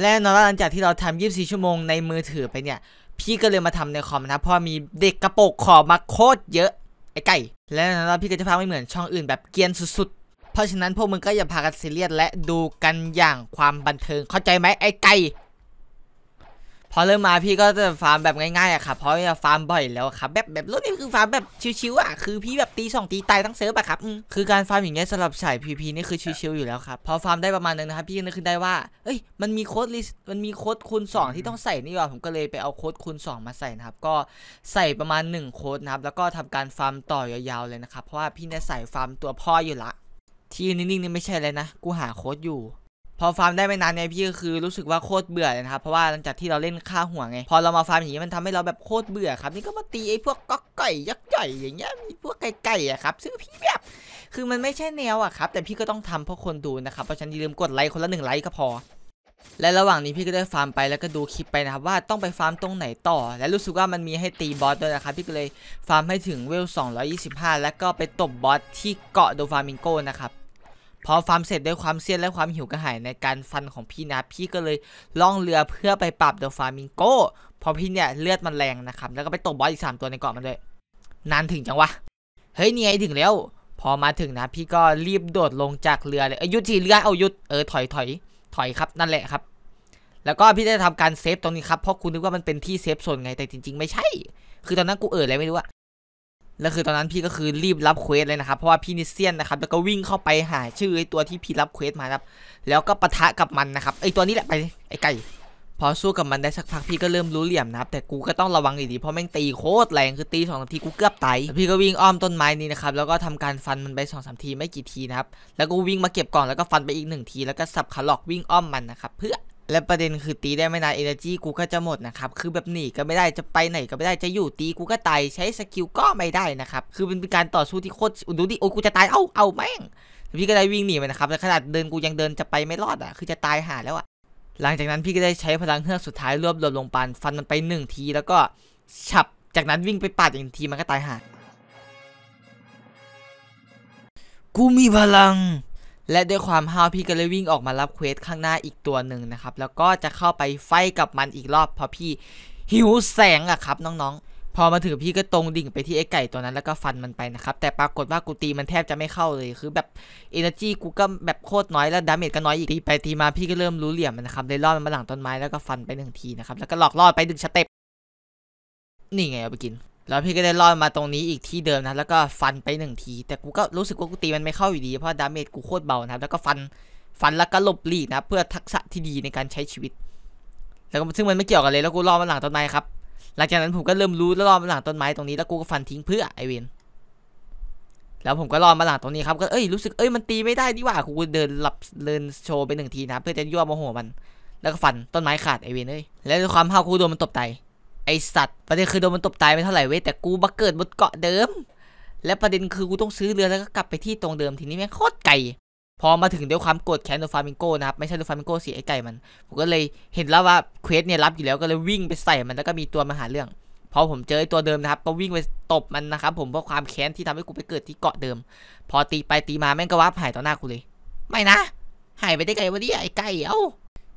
และนอนหลังจากที่เราทำ24 ชั่วโมงในมือถือไปเนี่ย พี่ก็เลยมาทำในคอมนะเพราะมีเด็กกระโปงขอมาโคตรเยอะไอ้ไก่และนอนหลัพี่ก็จะพาไม่เหมือนช่องอื่นแบบเกียนสุดๆ เพราะฉะนั้นพวกมึงก็อย่าพากันซีเรียสและดูกันอย่างความบันเทิงเข้าใจไหมไอ้ไก่พอเริ่มมาพี่ก็จะฟาร์มแบบง่ายๆอะครับเพราะฟาร์มบ่อยแล้วครับ แบบแบบรถนี่คือฟาร์มแบบชิวๆอะคือพี่แบบตีสองตีตายทั้งเซิร์ฟอะครับคือการฟาร์มอย่างเงี้ยสำหรับสายพีพีนี่คือชิวๆอยู่แล้วครับพอฟาร์มได้ประมาณนึงนะครับพี่ก็นึกขึ้นได้ว่า เอ้ย มันมีโค้ดลิสมันมีโค้ดคูณ2 ที่ต้องใส่นี่ว่าผมก็เลยไปเอาโค้ดคูณ2 มาใส่นะครับก็ใส่ประมาณ1โค้ดนะครับแล้วก็ทำการฟาร์มต่อยาวๆเลยนะครับเพราะว่าพี่เนี่ยใส่ฟาร์มตัวพ่ออยู่ละที่นิ่งๆนี่ไม่ใช่เลยนะ กูหาโค้ดอยู่พอฟาร์มได้ไม่นานเนี่ยพี่ก็คือรู้สึกว่าโคตรเบื่อเลยครับ เพราะว่าหลังจากที่เราเล่นฆ่าหัวไง พอเรามาฟาร์มอย่างนี้มันทำให้เราแบบโคตรเบื่อครับ นี่ก็มาตีไอ้พวกก๊อกไก่ยักษ์ใหญ่อย่างเงี้ยมีพวกไก่ๆอะครับซึ่งพี่แบบ คือมันไม่ใช่แนวอะครับ แต่พี่ก็ต้องทำเพราะคนดูนะครับเพราะฉันอย่าลืมกดไลค์คนละหนึ่งไลค์ก็พอ และระหว่างนี้พี่ก็ได้ฟาร์มไปแล้วก็ดูคลิปไปนะครับว่าต้องไปฟาร์มตรงไหนต่อและรู้สึกว่ามันมีให้ตีบอสด้วยนะครับ พี่ก็เลยฟาร์มให้ถึงเวล225 แล้วก็ไปตบบอสที่เกาะโดฟามิงโกนะครับพอฟาร์มเสร็จด้วยความเสียนและความหิวกระหายในการฟันของพี่นะพี่ก็เลยล่องเรือเพื่อไปปรับเดอะฟาร์มิงโก้ พอพี่เนี่ยเลือดมันแรงนะครับแล้วก็ไปตบบอสอีกสามตัวในเกาะมันด้วยนานถึงจังวะเฮ้ยนี่ไงถึงแล้ว พอมาถึงนะพี่ก็รีบโดดลงจากเรือเลยเอยุดทีเรือเอายุดเออถอยถอยถอยครับ นั่นแหละครับ แล้วก็พี่ได้ทำการเซฟตรงนี้ครับเพราะคุณนึกว่ามันเป็นที่เซฟโซนไงแต่จริง ๆไม่ใช่ คือตอนนั้นกูเอออะไรไม่รู้อะแล้วคือตอนนั้นพี่ก็คือรีบรับเควสเลยนะครับเพราะว่าพี่นิเซียนนะครับแล้วก็วิ่งเข้าไปหาชื่อไอตัวที่พี่รับเควสมาครับแล้วก็ปะทะกับมันนะครับไอตัวนี้แหละไปไอไก่พอสู้กับมันได้สักพักพี่ก็เริ่มรู้เหลี่ยมนะครับแต่กูก็ต้องระวังอีกทีเพราะแม่งตีโคตรแรงคือตีสองสามทีกูเกือบตายพี่ก็วิ่งอ้อมต้นไม้นี้นะครับแล้วก็ทำการฟันมันไปสองสามทีไม่กี่ทีนะครับแล้วก็วิ่งมาเก็บกล่องแล้วก็ฟันไปอีกหนึ่งทีแล้วก็สับขาหลอกวิ่งอ้อมมันนะครับเพื่อและประเด็นคือตีได้ไม่นานเอเนจีกูก็จะหมดนะครับคือแบบหนีก็ไม่ได้จะไปไหนก็ไม่ได้จะอยู่ตีกูก็ตายใช้สกิลก็ไม่ได้นะครับคือเป็นการต่อสู้ที่โคตรดูดิโอ้กูจะตายเอ้าเอาแม่งพี่ก็ได้วิ่งหนีไปนะครับแต่ขนาดเดินกูยังเดินจะไปไม่รอดอ่ะคือจะตายหาแล้วอ่ะหลังจากนั้นพี่ก็ได้ใช้พลังเฮือกสุดท้ายรวบรวมลงปานฟันมันไปหนึ่งทีแล้วก็ฉับจากนั้นวิ่งไปปาดอีกทีมันก็ตายหากูมีพลังและด้วยความห้าวพี่ก็เลยวิ่งออกมารับเควสข้างหน้าอีกตัวหนึ่งนะครับ แล้วก็จะเข้าไปไฟกับมันอีกรอบเพราะพี่หิวแสงอะครับ น้องๆ พอมาถึงพี่ก็ตรงดิ่งไปที่ไอ้ไก่ตัวนั้นแล้วก็ฟันมันไปนะครับ แต่ปรากฏว่ากูตีมันแทบจะไม่เข้าเลยคือแบบเอเนอร์จีกูก็แบบโคตรน้อยแล้วดาเมจก็น้อยอีกตีไปตีมาพี่ก็เริ่มรู้เหลี่ยมนะครับเลยลอดมันมาหลังต้นไม้แล้วก็ฟันไปหนึ่งทีนะครับแล้วก็หลอกลอดไปดึงสเต็ปนี่ไงเอาไปกินแล้วพี่ก็ได้ลอดมาตรงนี้อีกที่เดิมนะ แล้วก็ฟันไปหนึ่งที แต่กูก็รู้สึกว่ากูตีมันไม่เข้าอยู่ดีเพราะดาเมจกูโคตรเบานะแล้วก็ฟันฟันแล้วก็หลบลีกนะเพื่อทักษะที่ดีในการใช้ชีวิต แล้วซึ่งมันไม่เกี่ยวกันเลยแล้วกูลอดมาหลังต้นไม้ครับหลังจากนั้นผมก็เริ่มรู้แล้วลอดมาหลังต้นไม้ตรงนี้แล้วกูก็ฟันทิ้งเพื่อไอเวนแล้วผมก็ลอดมาหลังตรงนี้ครับก็เอ้ยรู้สึกเอ้ยมันตีไม่ได้ดีว่ากูเดินหลับเดินโชว์ไปหนึ่งทีนะเพื่อจะยั่วโมโหมัน แล้วก็ฟันต้นไม้ขาดไอเวนเลยแล้วความเฮากูโดนมันตบไตไอสัตว์ ประเด็นคือโดนมันตบตายไปเท่าไหร่เว้ย แต่กูบักเกิดบนเกาะเดิม และประเด็นคือกูต้องซื้อเรือแล้วก็กลับไปที่ตรงเดิม ทีนี้แม่งโคตรไกลพอมาถึงด้วยความโกรธแค้นโดฟามิงโกนะครับ ไม่ใช่โดฟามิงโกสีไอไก่มันผมก็เลยเห็นแล้วว่าเควสเนี่ยรับอยู่แล้วก็เลยวิ่งไปใส่มันแล้วก็มีตัวมาหาเรื่อง พอผมเจอตัวเดิมนะครับ ก็วิ่งไปตบมันนะครับผมเพราะความแค้นที่ทำให้กูไปเกิดที่เกาะเดิม พอตีไปตีมาแม่งก็วับหายต่อหน้ากูเลย ไม่นะ หายไปได้ไงวะเนี่ยไอไก่เอ้า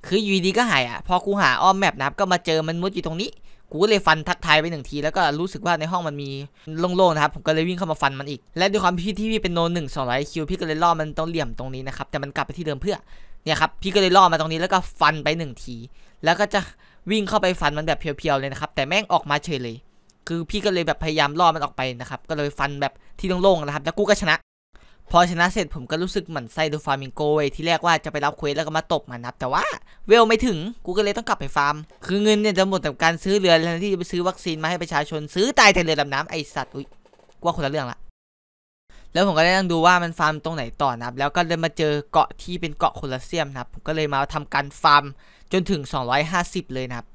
คืออยู่ดีก็หายอ่ะพอกูหาอ้อมแมปนะครับก็มาเจอมันมุดอยู่ตรงนี้กูเลยฟันทักทายไปหนึ่งที แล้วก็รู้สึกว่าในห้องมันมีโล่งๆนะครับผมก็เลยวิ่งเข้ามาฟันมันอีก และด้วยความพี่ที่พี่เป็นโนหนึ่งสองร้อยคิวพี่ก็เลยล่อมันตรงเหลี่ยมตรงนี้นะครับแต่มันกลับไปที่เดิมเพื่อเนี่ยครับพี่ก็เลยล่อมาตรงนี้ แล้วก็ฟันไปหนึ่งทีแล้วก็จะวิ่งเข้าไปฟันมันแบบเพียวๆเลยนะครับแต่แม่งออกมาเฉยเลย คือพี่ก็เลยแบบพยายามล่อมันออกไปนะครับ ก็เลยฟันแบบที่โล่งๆนะครับแล้วกูก็ชนะพอชนะเสร็จ ผมก็รู้สึกเหมือนไซดูฟาร์มิงโกเวที่แรกว่าจะไปรับเควสแล้วก็มาตบมานับแต่ว่าเวลไม่ถึงกูก็เลยต้องกลับไปฟาร์มคือเงินเนี่ย จะหมดจากการซื้อเรือแทนที่จะไปซื้อวัคซีนมาให้ประชาชนซื้อตายแต่เรือดำน้ำไอสัตว์อุ้ยว่าคนละเรื่องละ แล้วผมก็ได้นั่งดูว่ามันฟาร์มตรงไหนต่อนับแล้วก็เลยมาเจอเกาะที่เป็นเกาะโคลอเซียมนะครับผมก็เลยมาทำการฟาร์มจนถึง 250 เลยนะครับ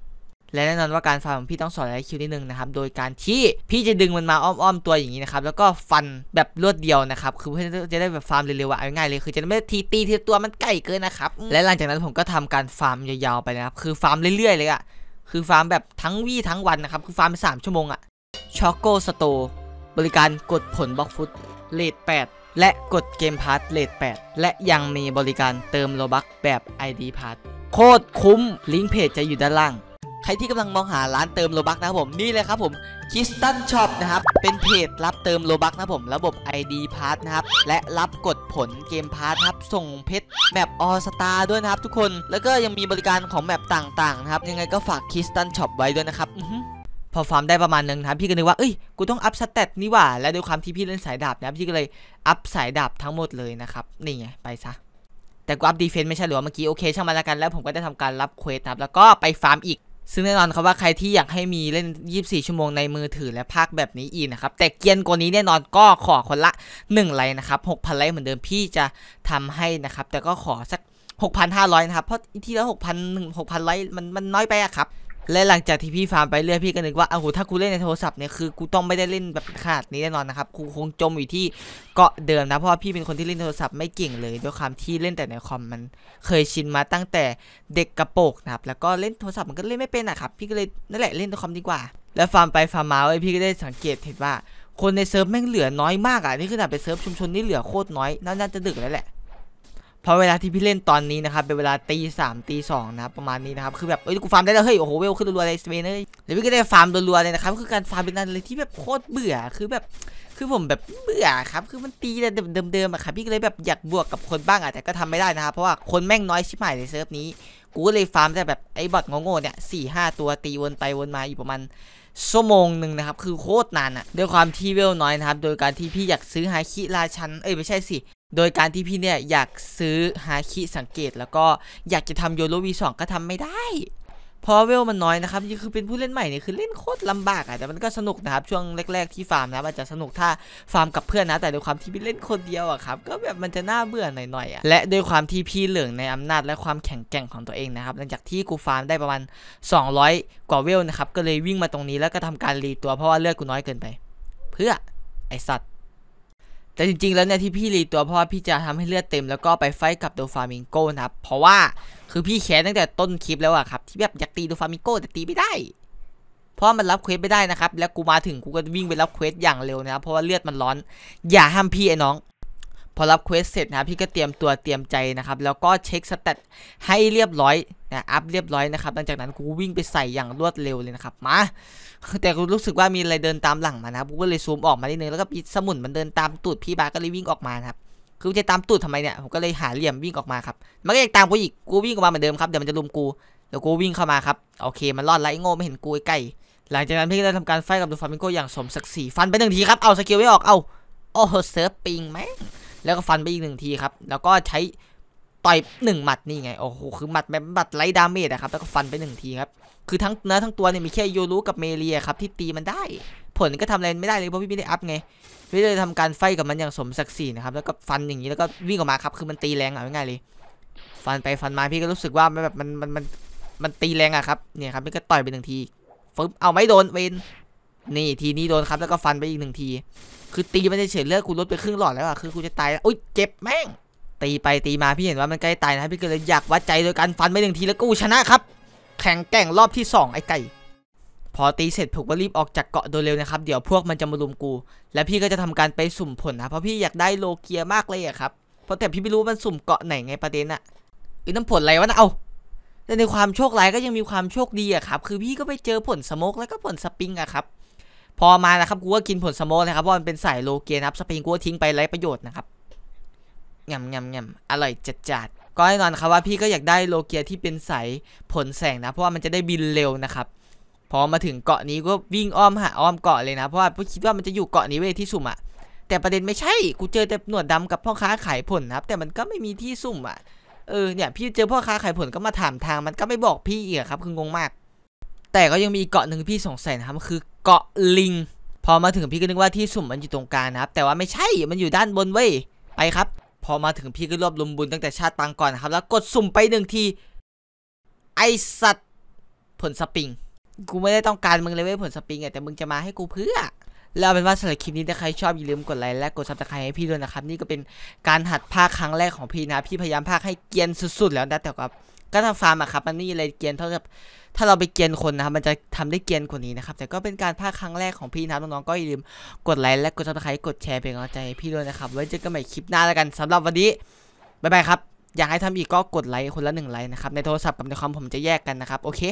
และแน่นอนว่าการฟันของพี่ต้องสอนไอคิวนิดนึงนะครับโดยการที่พี่จะดึงมันมาอ้อมๆตัวอย่างนี้นะครับแล้วก็ฟันแบบรวดเดียวนะครับคือเพื่อจะได้แบบฟาร์มเร็วๆอ่ะง่ายเลย คือจะไม่ทีตีทีตัวมันใกล้เกินนะครับและหลังจากนั้นผมก็ทำการฟาร์มยาวๆไปนะครับ คือฟาร์มเรื่อยๆเลยอ่ะคือฟาร์มแบบทั้งวี่ทั้งวันนะครับคือฟาร์มไปสามชั่วโมงอ่ะช็อกโกสโตบริการ กดผลบล็อกฟุตเลทดและกดเกมพาร์ทเลทดและยังมีบริการเติมโลบักแบบ ID พาร์ทโคตรคุ้ม ลิงก์เพจจะอยู่ด้านล่างรที่กำลังมองหาร้านเติมโลบักนะครับผมนี่เลยครับผมคิสตันช็อปนะครับเป็นเพจรับเติมโลบักนะผม ระบบ ID พาร์ทนะครับและรับกดผลเกมพาร์ทครับส่งเพชรแมปออสตาด้วยนะครับทุกคนแล้วก็ยังมีบริการของแมปต่างๆนะครับยังไงก็ฝากคิสตันช็อปไว้ด้วยนะครับพอฟาร์มได้ประมาณหนึ่งนะพี่ก็นึกว่าเอ้ยกูต้องอัพสเตตนี่ว่า และด้วยความที่พี่เล่นสายดาบนะพี่ก็เลยอัพสายดาบทั้งหมดเลยนะครับนี่ไงไปซะแต่กูอัพดีเฟนต์ไม่ใช่หรือว่าเมื่อกี้โอเคช่างมันละกันแล้วผมก็ได้ทำการรับเควสครับแล้วก็ไปฟาร์มอีกซึ่งแน่นอนครับว่าใครที่อยากให้มีเล่น 24 ชั่วโมงในมือถือและภาคแบบนี้อีกนะครับ แต่เกียนกว่านี้แน่นอนก็ขอคนละ 1 ไลค์นะครับ 6,000 ไลค์เหมือนเดิมพี่จะทำให้นะครับ แต่ก็ขอสัก 6,500 นะครับ เพราะที่แล้ว 6,000 6,000ไลค์มันมันน้อยไปอะครับและหลังจากที่พี่ฟาร์มไปเรื่อยพี่ก็นึกว่าโอ้โหถ้ากูเล่นในโทรศัพท์เนี่ย คือกูต้องไม่ได้เล่นแบบขาดนี้แน่นอนนะครับกูคงจมอยู่ที่เกาะเดิมนะ เพราะว่าพี่เป็นคนที่เล่นโทรศัพท์ไม่เก่งเลยด้วยความที่เล่นแต่ในคอมมันเคยชินมาตั้งแต่เด็กกระโปงนะครับ แล้วก็เล่นโทรศัพท์มันก็เล่นไม่เป็นอะครับ พี่ก็เลยนั่นแหละเล่นในคอมดีกว่า แล้วฟาร์มไปฟาร์มมาเอ้ยพี่ก็ได้สังเกตเห็นว่าคนในเซิร์ฟแม่งเหลือน้อยมากอ่ะ นี่คือนบบไปเซิร์ฟชุมชนนี่เหลือโคตรน้อย น่าจะดึกแล้วแหละเพราะเวลาที่พี่เล่นตอนนี้นะครับเป็นเวลาตีสามตีสองนะครับประมาณนี้นะครับคือแบบเอ้ยกูฟาร์มได้แล้วเฮ้ยโอ้โหเวลขึ้นรัวเลยสเปนเลยเดี๋ยวพี่ก็ได้ฟาร์มรัวเลยนะครับคือการฟาร์มเป็นนเลยที่แบบโคตรเบื่อคือแบบคือผมแบบเบื่อครับคือมันตีแต่เดิมๆอะครับพี่ก็เลยแบบอยากบวกกับคนบ้างอะแต่ก็ทำไม่ได้นะครับเพราะว่าคนแม่งน้อยชิบหายในเซิร์ฟนี้กูก็เลยฟาร์มแต่แบบไอ้บอทงงๆเนี่ยสี่ห้าตัวตีวนไปวนมาอยู่ประมาณชั่วโมงหนึ่งนะครับคือโคตรนานอะด้วยความที่เวลน้อยนะครับโดยการที่พี่อยากซื้อไฮคิราชันเอ้ยไม่ใช่สิโดยการที่พี่เนี่ยอยากซื้อฮาคิสังเกตแล้วก็อยากจะทำโยโรวีสองก็ทำไม่ได้เพราะเวลมันน้อยนะครับคือเป็นผู้เล่นใหม่เนี่ยคือเล่นโคตรลำบากอะแต่มันก็สนุกนะครับช่วงแรกๆที่ฟาร์มนะมันจะสนุกถ้าฟาร์มกับเพื่อนนะ แต่ด้วยความที่พี่เล่นคนเดียวอะครับก็แบบมันจะน่าเบื่อหน่อยๆอะและด้วยความที่พี่เหลืองในอำนาจและความแข็งแกร่งของตัวเองนะครับหลังจากที่กูฟาร์มได้ประมาณ200กว่าเวลนะครับก็เลยวิ่งมาตรงนี้แล้วก็ทำการรีตัวเพราะว่าเลือดกูน้อยเกินไป เพื่อไอสัตว์แต่จริง ๆ แล้วเนี่ยที่พี่รีตัวเพราะว่าพี่จะทำให้เลือดเต็มแล้วก็ ไป ไฟกับโดฟามิงโก้นะครับเพราะว่าคือพี่ แค้นตั้งแต่ต้นคลิปแล้วอะครับที่แบบอยากตีโดฟามิงโก้แต่ตีไม่ได้เพราะมันรับเควสไม่ได้นะครับแล้วกูมาถึงกูก็วิ่งไปรับเควสอย่างเร็วนะครับเพราะว่าเลือดมันร้อน อย่า ห้ามพี่ไอ้น้อง พอรับเควสเสร็จนะพี่ก็เตรียมตัวเตรียมใจนะครับแล้วก็เช็คสเตตให้เรียบร้อยนะอัพเรียบร้อยนะครับ หลังจากนั้นกูวิ่งไปใส่อย่างรวดเร็วเลยนะครับ มา แต่กูรู้สึกว่ามีอะไรเดินตามหลังมานะ กูก็เลยซูมออกมาได้นึงแล้วก็ปีสมุนมันเดินตามตูดพี่บา ก็เลยวิ่งออกมาครับ คือจะตามตูดทำไมเนี่ย ผมก็เลยหาเหลี่ยมวิ่งออกมาครับ มันก็ยังตามกูอีก กูวิ่งออกมาเหมือนเดิมครับ เดี๋ยวมันจะลุมกู เดี๋ยวกูวิ่งเข้ามาครับ โอเค มันรอดไล่โง่ไม่เห็นกูใกล้หลังจากนั้นพี่ก็ได้ทำการไฟกับดูฟามิโกอย่างสมศักดิ์ศรี ฟันไปหนึ่งทีครับเอาสกิลไม่ออกเอาโอ้เซิร์ฟปิงไหมแล้วก็ฟันไปอีกหนึ่งทีครับแล้วก็ใช้ต่อยหนึ่งหมัดนี่ไง โอ้โห คือหมัดแบบหมัดไร้ดาเมจนะครับ แล้วก็ฟันไปหนึ่งทีครับ คือทั้งเนื้อทั้งตัวเนี่ยมีแค่ยูรุกับเมเลียครับที่ตีมันได้ ผลก็ทำอะไรไม่ได้เลยเพราะพี่ไม่ได้อัพไงพี่เลยทำการไฟกับมันอย่างสมศักดิ์ศรีนะครับแล้วก็ฟันอย่างนี้แล้วก็วิ่งออกมาครับ คือมันตีแรงอ่ะง่ายเลย ฟันไปฟันมาพี่ก็รู้สึกว่าแบบมันมันมันมันตีแรงอ่ะครับ เนี่ยครับพี่ก็ต่อยไปหนึ่งทีฟึบเอาไม่โดนเวนนี่ทีนี้โดนครับ แล้วก็ฟันไปอีกหนึ่งทีคือตีมันเฉยเลือดุณลดไปครึ่งหลอดแล้วอ่ะคือุณจะตายแล้วอุ้ยเจ็บแม่งตีไปตีมาพี่เห็นว่ามันใกล้ตายนะพี่ก็เลยอยากวัดใจโดยการฟันไปหนึ่งทีแล้วกูชนะครับแข่งแก่งรอบที่ 2 ไอ้ไก่ พอตีเสร็จผมก็รีบออกจากเกาะโดยเร็วนะครับ เดี๋ยวพวกมันจะมารุมกู และพี่ก็จะทำการไปสุ่มผลนะเพราะพี่อยากได้โลเกียมากเลยอะครับเพราะแต่พี่ไม่รู้มันสุ่มเกาะไหนไงประเด็นอะอีน้ำผลอะไรวะนะเอาแต่ในความโชคร้ายก็ยังมีความโชคดีอะครับคือพี่ก็ไปเจอผลสโมกแล้วก็ผลสปริงอะครับพอมานะครับกูก็กินผลสโมกนะครับเพราะมันเป็นสายโลเกียนะครับสปริงกูก็ทิ้งไปไร้ประโยชน์นะครับงำงำงำอร่อยจัดจัดก็แน่นอนครับว่าพี่ก็อยากได้โลเกียที่เป็นสายผลแสงนะ เพราะว่ามันจะได้บินเร็วนะครับ พอมาถึงเกาะนี้ก็วิ่งอ้อมหาอ้อมเกาะเลยนะ เพราะว่าพี่คิดว่ามันจะอยู่เกาะนี้เว้ยที่สุ่มอะแต่ประเด็นไม่ใช่ กูเจอแต่หนวดดากับพ่อค้าขายผลครับ แต่มันก็ไม่มีที่สุ่มอะเออ เนี่ย พี่เจอพ่อค้าขายผลก็มาถามทาง มันก็ไม่บอกพี่อีกครับคืองงมาก แต่ก็ยังมีเกาะหนึ่งพี่สงสัยนะครับ คือเกาะลิง พอมาถึงพี่ก็นึกว่าที่สุ่มมันอยู่ตรงกลางนะครับ แต่ว่าไม่ใช่ มันอยู่ด้านบนเว้ยไปครับพอมาถึงพี่ก็รวบรวมบุญตั้งแต่ชาติปางก่อนนะครับแล้วกดสุ่มไปหนึ่งที ไอสัตว์ผลสปริงกูไม่ได้ต้องการมึงเลยเว้ยผลสปริงแต่มึงจะมาให้กูเพื่อ แล้วเป็นว่าสำหรับคลิปนี้ถ้าใครชอบอย่าลืมกดไลค์และกดซับสไครต์ให้พี่ด้วยนะครับ นี่ก็เป็นการหัดภาคครั้งแรกของพี่นะพี่พยายามภาคให้เกียนสุดๆแล้วนะแต่กับก็ทำฟาร์มอะครับ มันไม่มีอะไรเกียนเท่ากับถ้าเราไปเกียนคนนะครับ มันจะทำได้เกียนกว่านี้นะครับ แต่ก็เป็นการภาคครั้งแรกของพี่นะน้องๆ ก็อย่าลืมกดไลค์และกดซับสไครต์กดแชร์เป็นกำลังใจให้พี่ด้วยนะครับ ไว้เจอกันใหม่คลิปหน้าแล้วกันสำหรับวันนี้บ๊ายบายครับ อยากให้ทำอีกก็กดไลค์ คนละหนึ่งไลค์นะครับ ในโทรศัพท์กับในคอมผมจะแยกกันนะครับ โอเค